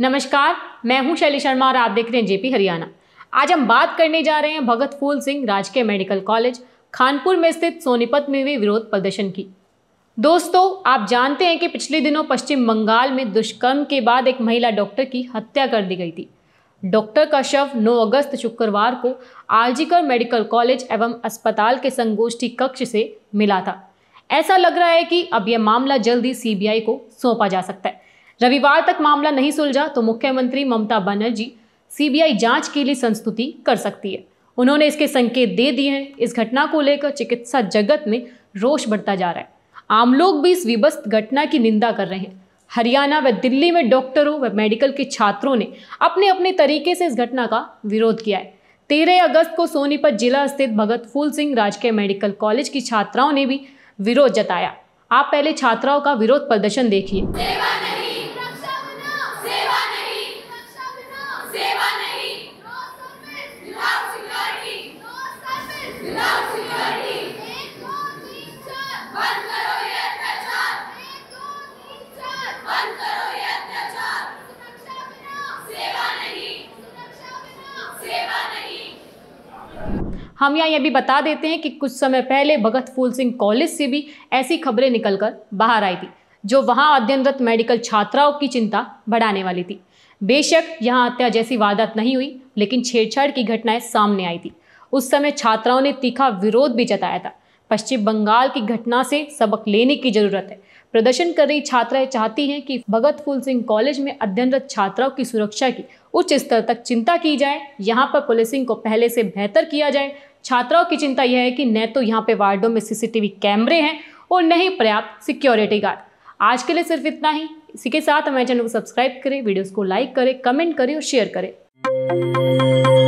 नमस्कार मैं हूं शैली शर्मा और आप देख रहे हैं जेपी हरियाणा आज हम बात करने जा रहे हैं भगत फूल सिंह राजकीय मेडिकल कॉलेज खानपुर में स्थित सोनीपत में हुए विरोध प्रदर्शन की दोस्तों आप जानते हैं कि पिछले दिनों पश्चिम बंगाल में दुष्कर्म के बाद एक महिला डॉक्टर की हत्या कर दी गई थी डॉक्टर का शव 9 अगस्त शुक्रवार को आरजीकर मेडिकल कॉलेज एवं अस्पताल के संगोष्ठी कक्ष से मिला था ऐसा लग रहा है कि अब यह मामला जल्द ही सीबीआई को सौंपा जा सकता है रविवार तक मामला नहीं सुलझा तो मुख्यमंत्री ममता बनर्जी सीबीआई जांच के लिए संस्तुति कर सकती है उन्होंने इसके संकेत दे दिए हैं इस घटना को लेकर चिकित्सा जगत में रोष बढ़ता जा रहा है आम लोग भी इस विभस्त घटना की निंदा कर रहे हैं हरियाणा व दिल्ली में डॉक्टरों व मेडिकल के छात्रों ने अपने अपने तरीके से इस घटना का विरोध किया है तेरह अगस्त को सोनीपत जिला स्थित भगत फूल सिंह राजकीय मेडिकल कॉलेज की छात्राओं ने भी विरोध जताया आप पहले छात्राओं का विरोध प्रदर्शन देखिए हम यहाँ यह भी बता देते हैं कि कुछ समय पहले भगत फूल सिंह कॉलेज से भी ऐसी खबरें निकलकर बाहर आई थी जो वहाँ अध्ययनरत मेडिकल छात्राओं की चिंता बढ़ाने वाली थी बेशक यहाँ हत्या जैसी वारदात नहीं हुई लेकिन छेड़छाड़ की घटनाएं सामने आई थी उस समय छात्राओं ने तीखा विरोध भी जताया था पश्चिम बंगाल की घटना से सबक लेने की जरूरत है प्रदर्शन कर रही छात्राएं चाहती हैं कि भगत फूल सिंह कॉलेज में अध्ययनरत छात्राओं की सुरक्षा की उच्च स्तर तक चिंता की जाए यहाँ पर पुलिसिंग को पहले से बेहतर किया जाए छात्राओं की चिंता यह है कि न तो यहाँ पे वार्डों में सीसीटीवी कैमरे हैं और न ही पर्याप्त सिक्योरिटी गार्ड आज के लिए सिर्फ इतना ही इसी के साथ हमारे चैनल को सब्सक्राइब करें वीडियोस को लाइक करें कमेंट करें और शेयर करें